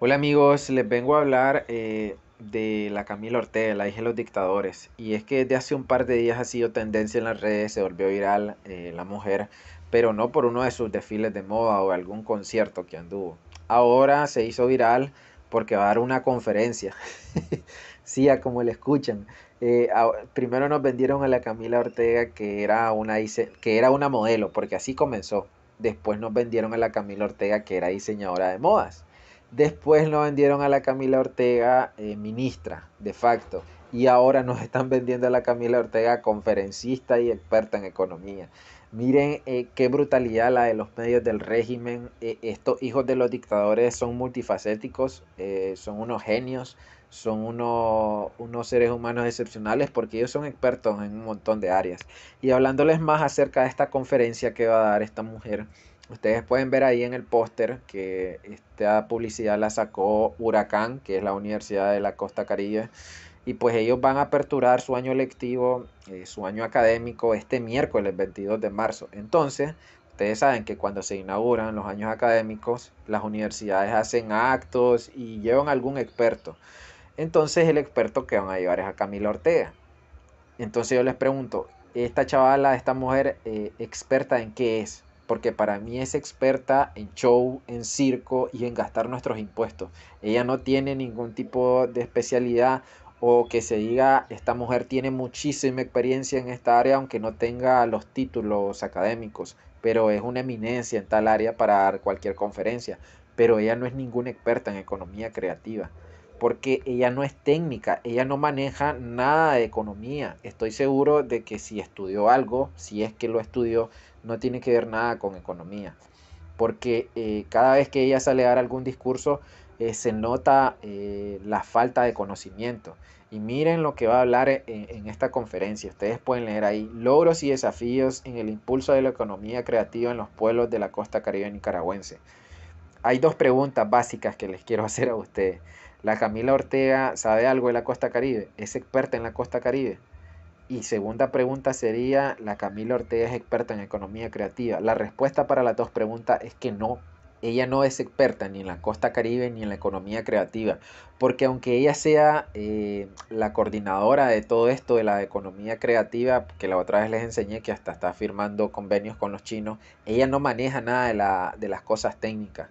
Hola amigos, les vengo a hablar eh, de la Camila Ortega, la hija de los dictadores. Y es que desde hace un par de días ha sido tendencia en las redes, se volvió viral eh, la mujer, pero no por uno de sus desfiles de moda o algún concierto que anduvo. Ahora se hizo viral porque va a dar una conferencia. sí, a como le escuchan. Eh, primero nos vendieron a la Camila Ortega que era, una, que era una modelo, porque así comenzó. Después nos vendieron a la Camila Ortega que era diseñadora de modas Después lo vendieron a la Camila Ortega eh, ministra, de facto. Y ahora nos están vendiendo a la Camila Ortega conferencista y experta en economía. Miren eh, qué brutalidad la de los medios del régimen. Eh, estos hijos de los dictadores son multifacéticos, son unos genios, son unos, unos seres humanos excepcionales porque ellos son expertos en un montón de áreas. Y hablándoles más acerca de esta conferencia que va a dar esta mujer Ustedes pueden ver ahí en el póster que esta publicidad la sacó Huracán, que es la Universidad de la Costa Caribe. Y pues ellos van a aperturar su año lectivo, eh, su año académico, este miércoles 22 de marzo. Entonces, ustedes saben que cuando se inauguran los años académicos, las universidades hacen actos y llevan algún experto. Entonces, el experto que van a llevar es a Camila Ortega. Entonces yo les pregunto, esta chavala, esta mujer eh, experta en qué es porque para mí es experta en show, en circo y en gastar nuestros impuestos. Ella no tiene ningún tipo de especialidad o que se diga, esta mujer tiene muchísima experiencia en esta área, aunque no tenga los títulos académicos, pero es una eminencia en tal área para dar cualquier conferencia. Pero ella no es ninguna experta en economía creativa porque ella no es técnica, ella no maneja nada de economía. Estoy seguro de que si estudió algo, si es que lo estudió, no tiene que ver nada con economía. Porque eh, cada vez que ella sale a dar algún discurso, eh, se nota eh, la falta de conocimiento. Y miren lo que va a hablar e, en, en esta conferencia. Ustedes pueden leer ahí logros y desafíos en el impulso de la economía creativa en los pueblos de la costa caribe nicaragüense. Hay dos preguntas básicas que les quiero hacer a ustedes. La Camila Ortega sabe algo de la Costa Caribe, es experta en la Costa Caribe. Y segunda pregunta sería, ¿la Camila Ortega es experta en economía creativa? La respuesta para las dos preguntas es que no. Ella no es experta ni en la Costa Caribe ni en la economía creativa, porque aunque ella sea eh, la coordinadora de todo esto de la economía creativa, que la otra vez les enseñé que hasta está firmando convenios con los chinos, ella no maneja nada de, de las cosas técnicas.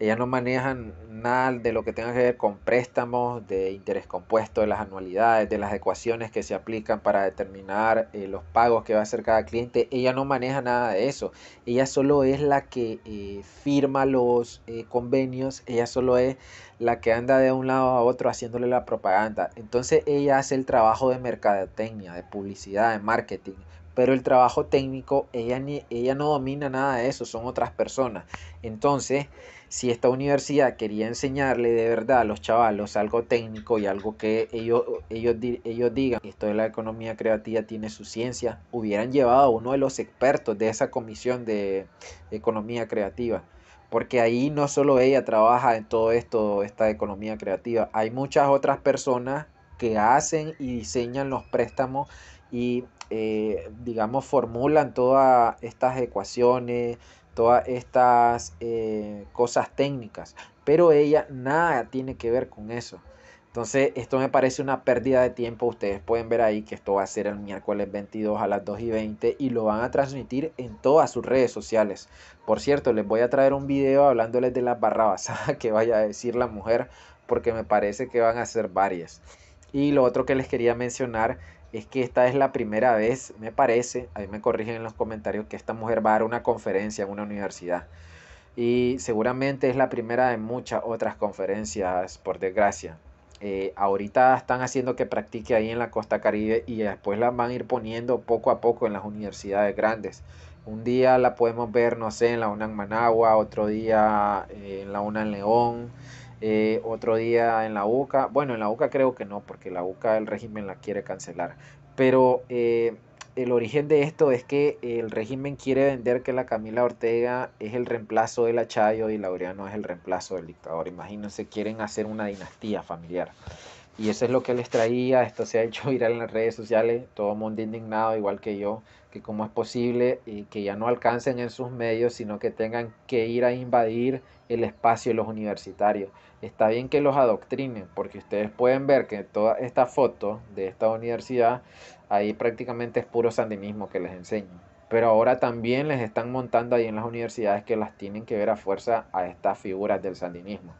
Ella no maneja nada de lo que tenga que ver con préstamos, de interés compuesto, de las anualidades, de las ecuaciones que se aplican para determinar eh, los pagos que va a hacer cada cliente. Ella no maneja nada de eso. Ella solo es la que eh, firma los eh, convenios. Ella solo es la que anda de un lado a otro haciéndole la propaganda. Entonces ella hace el trabajo de mercadotecnia, de publicidad, de marketing pero el trabajo técnico, ella, ella no domina nada de eso, son otras personas. Entonces, si esta universidad quería enseñarle de verdad a los chavalos algo técnico y algo que ellos, ellos, ellos digan, esto de la economía creativa tiene su ciencia, hubieran llevado a uno de los expertos de esa comisión de economía creativa. Porque ahí no solo ella trabaja en todo esto, esta economía creativa, hay muchas otras personas que hacen y diseñan los préstamos y eh, digamos, formulan todas estas ecuaciones, todas estas eh, cosas técnicas, pero ella nada tiene que ver con eso. Entonces, esto me parece una pérdida de tiempo. Ustedes pueden ver ahí que esto va a ser el miércoles 22 a las 2 y 20 y lo van a transmitir en todas sus redes sociales. Por cierto, les voy a traer un video hablándoles de las barrabas que vaya a decir la mujer, porque me parece que van a ser varias. Y lo otro que les quería mencionar es que esta es la primera vez, me parece, ahí me corrigen en los comentarios, que esta mujer va a dar una conferencia en una universidad. Y seguramente es la primera de muchas otras conferencias, por desgracia. Eh, ahorita están haciendo que practique ahí en la costa caribe y después la van a ir poniendo poco a poco en las universidades grandes. Un día la podemos ver, no sé, en la UNA en Managua, otro día eh, en la UNA en León eh, otro día en la UCA, bueno, en la UCA creo que no, porque la UCA el régimen la quiere cancelar, pero eh, el origen de esto es que el régimen quiere vender que la Camila Ortega es el reemplazo del Achayo y Laureano es el reemplazo del dictador, imagínense, quieren hacer una dinastía familiar. Y eso es lo que les traía, esto se ha hecho viral en las redes sociales, todo el mundo indignado, igual que yo, que cómo es posible y que ya no alcancen en sus medios, sino que tengan que ir a invadir el espacio de los universitarios. Está bien que los adoctrinen, porque ustedes pueden ver que toda esta foto de esta universidad, ahí prácticamente es puro sandinismo que les enseñan. Pero ahora también les están montando ahí en las universidades que las tienen que ver a fuerza a estas figuras del sandinismo.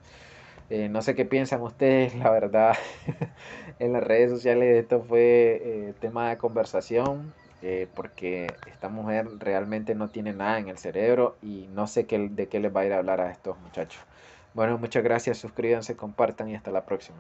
Eh, no sé qué piensan ustedes, la verdad, en las redes sociales esto fue eh, tema de conversación, eh, porque esta mujer realmente no tiene nada en el cerebro y no sé qué, de qué les va a ir a hablar a estos muchachos. Bueno, muchas gracias, suscríbanse, compartan y hasta la próxima.